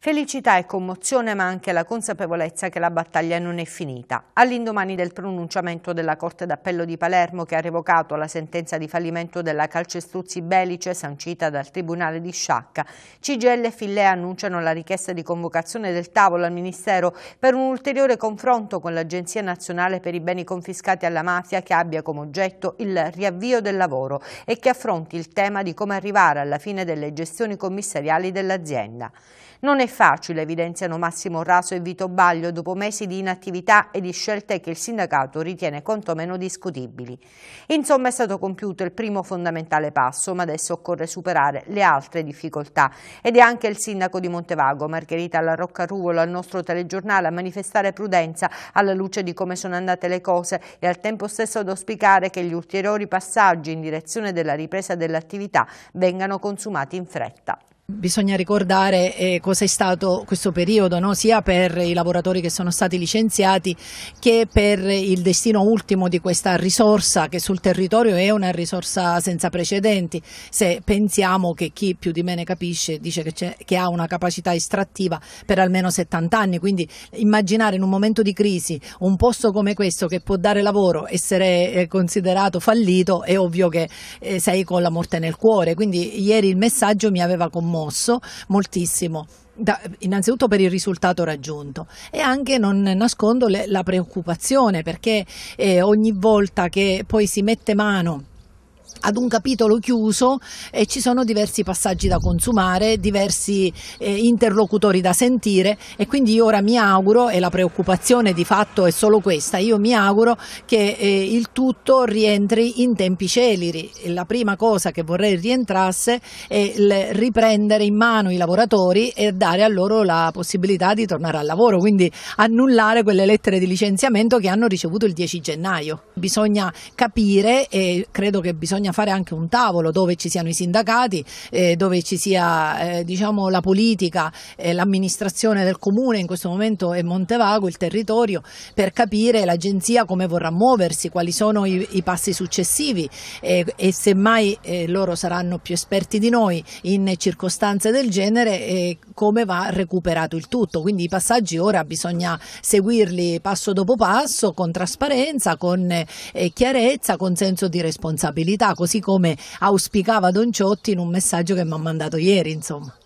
Felicità e commozione ma anche la consapevolezza che la battaglia non è finita. All'indomani del pronunciamento della Corte d'Appello di Palermo che ha revocato la sentenza di fallimento della Calcestruzzi Belice sancita dal Tribunale di Sciacca, Cigelle e Fillea annunciano la richiesta di convocazione del tavolo al Ministero per un ulteriore confronto con l'Agenzia Nazionale per i Beni Confiscati alla Mafia che abbia come oggetto il riavvio del lavoro e che affronti il tema di come arrivare alla fine delle gestioni commissariali dell'azienda. Non è facile, evidenziano Massimo Raso e Vito Baglio, dopo mesi di inattività e di scelte che il sindacato ritiene quantomeno discutibili. Insomma è stato compiuto il primo fondamentale passo, ma adesso occorre superare le altre difficoltà. Ed è anche il sindaco di Montevago, Margherita La Roccaruvolo, al nostro telegiornale a manifestare prudenza alla luce di come sono andate le cose e al tempo stesso ad auspicare che gli ulteriori passaggi in direzione della ripresa dell'attività vengano consumati in fretta. Bisogna ricordare eh, cosa è stato questo periodo, no? sia per i lavoratori che sono stati licenziati che per il destino ultimo di questa risorsa che sul territorio è una risorsa senza precedenti. Se pensiamo che chi più di me ne capisce dice che, che ha una capacità estrattiva per almeno 70 anni, quindi immaginare in un momento di crisi un posto come questo che può dare lavoro essere eh, considerato fallito è ovvio che eh, sei con la morte nel cuore. Quindi ieri il messaggio mi aveva commosso promosso moltissimo. Da, innanzitutto per il risultato raggiunto e anche non nascondo le, la preoccupazione perché eh, ogni volta che poi si mette mano ad un capitolo chiuso e ci sono diversi passaggi da consumare, diversi eh, interlocutori da sentire e quindi io ora mi auguro, e la preoccupazione di fatto è solo questa, io mi auguro che eh, il tutto rientri in tempi celeri. La prima cosa che vorrei rientrasse è il riprendere in mano i lavoratori e dare a loro la possibilità di tornare al lavoro, quindi annullare quelle lettere di licenziamento che hanno ricevuto il 10 gennaio. Bisogna capire e credo che bisogna bisogna fare anche un tavolo dove ci siano i sindacati, eh, dove ci sia eh, diciamo, la politica, eh, l'amministrazione del comune, in questo momento è Montevago, il territorio, per capire l'agenzia come vorrà muoversi, quali sono i, i passi successivi eh, e semmai eh, loro saranno più esperti di noi in circostanze del genere come va recuperato il tutto. Quindi i passaggi ora bisogna seguirli passo dopo passo, con trasparenza, con eh, chiarezza, con senso di responsabilità, così come auspicava Don Ciotti in un messaggio che mi ha mandato ieri. Insomma.